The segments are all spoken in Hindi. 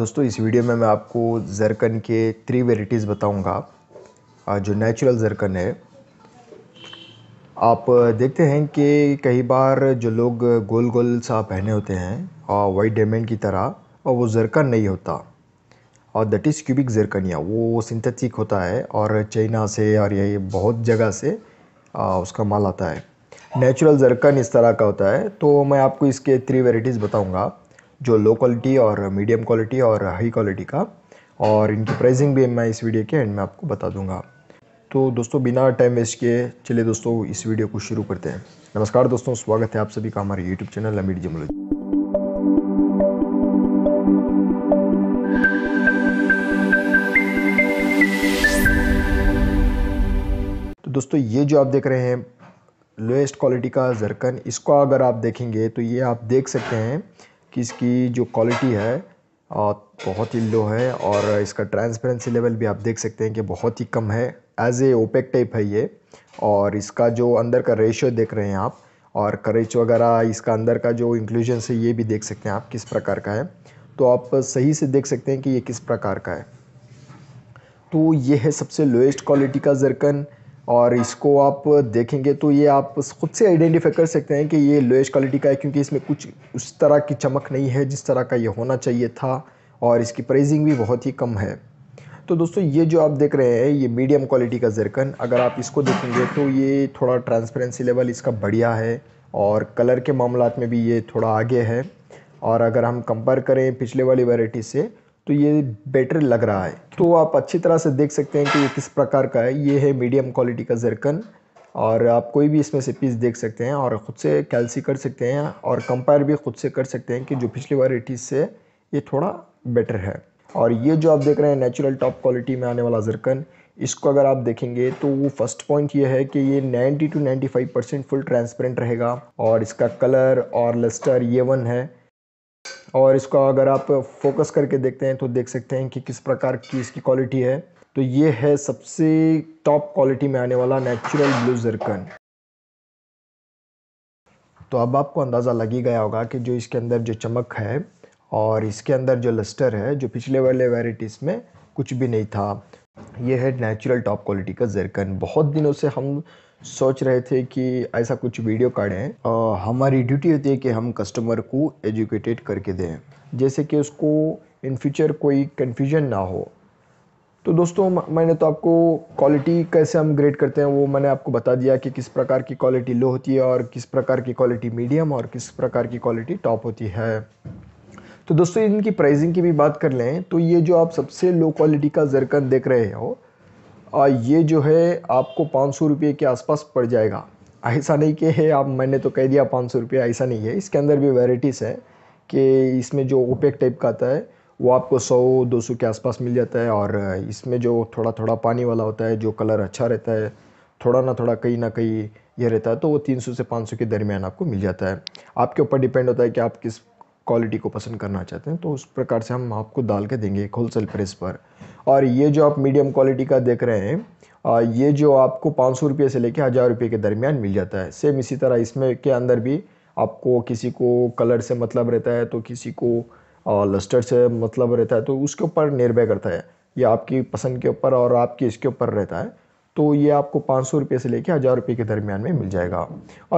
दोस्तों इस वीडियो में मैं आपको ज़रकन के थ्री वेराइटीज़ बताऊंगा जो नेचुरल ज़रकन है आप देखते हैं कि कई बार जो लोग गोल गोल सा पहने होते हैं और वाइट डायमंड की तरह और वो ज़रकन नहीं होता और दैट इज़ क्यूबिक ज़रकनिया वो सिंथेटिक होता है और चाइना से और यही बहुत जगह से उसका माल आता है नेचुरल ज़रकन इस तरह का होता है तो मैं आपको इसके थ्री वेराइटीज़ बताऊँगा जो लो क्वालिटी और मीडियम क्वालिटी और हाई क्वालिटी का और इनकी प्राइसिंग भी मैं इस वीडियो के एंड में आपको बता दूंगा तो दोस्तों बिना टाइम वेस्ट किए चलिए दोस्तों इस वीडियो को शुरू करते हैं नमस्कार दोस्तों स्वागत है आप सभी का हमारे यूट्यूब चैनल अमीर जमलोजी दोस्तों ये जो आप देख रहे हैं लोएस्ट क्वालिटी का जरकन इसको अगर आप देखेंगे तो ये आप देख सकते हैं कि इसकी जो क्वालिटी है बहुत ही लो है और इसका ट्रांसपेरेंसी लेवल भी आप देख सकते हैं कि बहुत ही कम है एज ए ओपेक टाइप है ये और इसका जो अंदर का रेशियो देख रहे हैं आप और करेच वगैरह इसका अंदर का जो इंक्लूजन है ये भी देख सकते हैं आप किस प्रकार का है तो आप सही से देख सकते हैं कि ये किस प्रकार का है तो ये है सबसे लोएस्ट क्वालिटी का जरकन और इसको आप देखेंगे तो ये आप ख़ुद से आइडेंटिफाई कर सकते हैं कि ये लोएस्ट क्वालिटी का है क्योंकि इसमें कुछ उस तरह की चमक नहीं है जिस तरह का ये होना चाहिए था और इसकी प्राइसिंग भी बहुत ही कम है तो दोस्तों ये जो आप देख रहे हैं ये मीडियम क्वालिटी का ज़रकन अगर आप इसको देखेंगे तो ये थोड़ा ट्रांसपेरेंसी लेवल इसका बढ़िया है और कलर के मामला में भी ये थोड़ा आगे है और अगर हम कंपेयर करें पिछले वाली वैराइटी से तो ये बेटर लग रहा है तो आप अच्छी तरह से देख सकते हैं कि ये किस प्रकार का है ये है मीडियम क्वालिटी का जरकन और आप कोई भी इसमें से पीस देख सकते हैं और ख़ुद से कैलसी कर सकते हैं और कंपेयर भी ख़ुद से कर सकते हैं कि जो पिछली वराइटीज़ से ये थोड़ा बेटर है और ये जो आप देख रहे हैं नेचुरल टॉप क्वालिटी में आने वाला जरकन इसको अगर आप देखेंगे तो वो फर्स्ट पॉइंट ये है कि ये 90 टू 95 परसेंट फुल ट्रांसपेरेंट रहेगा और इसका कलर और लस्टर ये वन है और इसको अगर आप फोकस करके देखते हैं तो देख सकते हैं कि किस प्रकार की इसकी क्वालिटी है तो ये है सबसे टॉप क्वालिटी में आने वाला नेचुरल ब्लू जरकन तो अब आपको अंदाज़ा लग ही गया होगा कि जो इसके अंदर जो चमक है और इसके अंदर जो लस्टर है जो पिछले वाले वेराइटीज़ में कुछ भी नहीं था ये है नेचुरल टॉप क्वालिटी का जरकन बहुत दिनों से हम सोच रहे थे कि ऐसा कुछ वीडियो काटें हमारी ड्यूटी होती है कि हम कस्टमर को एजुकेटेड करके दें जैसे कि उसको इन फ्यूचर कोई कन्फ्यूजन ना हो तो दोस्तों मैंने तो आपको क्वालिटी कैसे हम ग्रेड करते हैं वो मैंने आपको बता दिया कि किस प्रकार की क्वालिटी लो होती है और किस प्रकार की क्वालिटी मीडियम और किस प्रकार की क्वालिटी टॉप होती है तो दोस्तों इनकी प्राइसिंग की भी बात कर लें तो ये जो आप सबसे लो क्वालिटी का जरकन देख रहे हो ये जो है आपको पाँच सौ रुपये के आसपास पड़ जाएगा ऐसा नहीं कि है आप मैंने तो कह दिया पाँच सौ रुपये ऐसा नहीं है इसके अंदर भी वेराइटीज़ है कि इसमें जो ओपेक टाइप का आता है वो आपको सौ दो सौ के आसपास मिल जाता है और इसमें जो थोड़ा थोड़ा पानी वाला होता है जो कलर अच्छा रहता है थोड़ा ना थोड़ा कहीं ना कहीं ये रहता है तो वो तीन सौ से पाँच सौ के दरमियान आपको मिल जाता है आपके ऊपर डिपेंड होता है कि आप किस क्वालिटी को पसंद करना चाहते हैं तो उस प्रकार से हम आपको डाल के देंगे एक होलसेल प्रेस पर और ये जो आप मीडियम क्वालिटी का देख रहे हैं ये जो आपको पाँच सौ रुपये से लेकर हज़ार रुपये के दरमियान मिल जाता है सेम इसी तरह इसमें के अंदर भी आपको किसी को कलर से मतलब रहता है तो किसी को लस्टर से मतलब रहता है तो उसके ऊपर निर्भय करता है ये आपकी पसंद के ऊपर और आपके इसके ऊपर रहता है तो ये आपको पाँच सौ रुपये से लेकर हज़ार रुपये के दरमियान में मिल जाएगा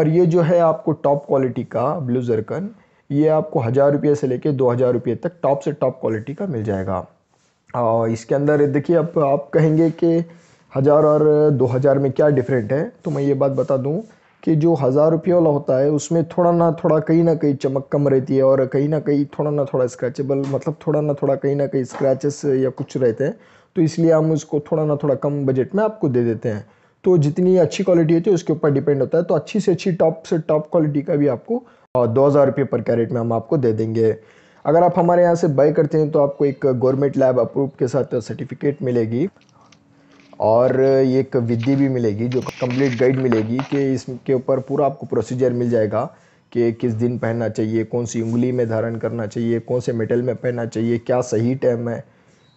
और ये जो है आपको टॉप क्वालिटी का ब्लू जरकन ये आपको हज़ार रुपये से लेके दो हज़ार रुपये तक टॉप से टॉप क्वालिटी का मिल जाएगा और इसके अंदर देखिए अब आप कहेंगे कि हज़ार और दो हज़ार में क्या डिफरेंट है तो मैं ये बात बता दूँ कि जो हज़ार रुपये वाला होता है उसमें थोड़ा ना थोड़ा कहीं ना कहीं चमक कम रहती है और कहीं ना कहीं थोड़ा ना थोड़ा स्क्रैचेबल मतलब थोड़ा ना थोड़ा कहीं ना कहीं स्क्रैचेस या कुछ रहते हैं तो इसलिए हम उसको थोड़ा ना थोड़ा कम बजट में आपको दे देते हैं तो जितनी अच्छी क्वालिटी होती है उसके ऊपर डिपेंड होता है तो अच्छी से अच्छी टॉप से टॉप क्वालिटी का भी आपको और दो हज़ार रुपये पर कैरेट में हम आपको दे देंगे अगर आप हमारे यहाँ से बाई करते हैं तो आपको एक गवर्नमेंट लैब अप्रूव के साथ सर्टिफिकेट मिलेगी और ये एक विधि भी मिलेगी जो कंप्लीट गाइड मिलेगी कि इसके ऊपर पूरा आपको प्रोसीजर मिल जाएगा कि किस दिन पहनना चाहिए कौन सी उंगली में धारण करना चाहिए कौन से मेटल में पहनना चाहिए क्या सही टाइम है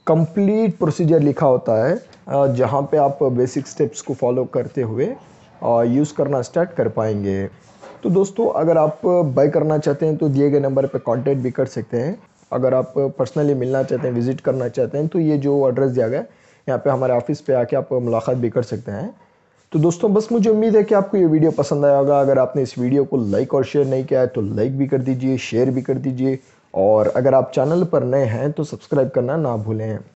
कंप्लीट प्रोसीजर लिखा होता है जहाँ पे आप बेसिक स्टेप्स को फॉलो करते हुए यूज़ करना स्टार्ट कर पाएंगे तो दोस्तों अगर आप बाय करना चाहते हैं तो दिए गए नंबर पर कॉन्टेक्ट भी कर सकते हैं अगर आप पर्सनली मिलना चाहते हैं विजिट करना चाहते हैं तो ये जो एड्रेस दिया गया है यहाँ पे हमारे ऑफिस पे आके आप मुलाकात भी कर सकते हैं तो दोस्तों बस मुझे उम्मीद है कि आपको ये वीडियो पसंद आया होगा अगर आपने इस वीडियो को लाइक और शेयर नहीं किया है तो लाइक भी कर दीजिए शेयर भी कर दीजिए और अगर आप चैनल पर नए हैं तो सब्सक्राइब करना ना भूलें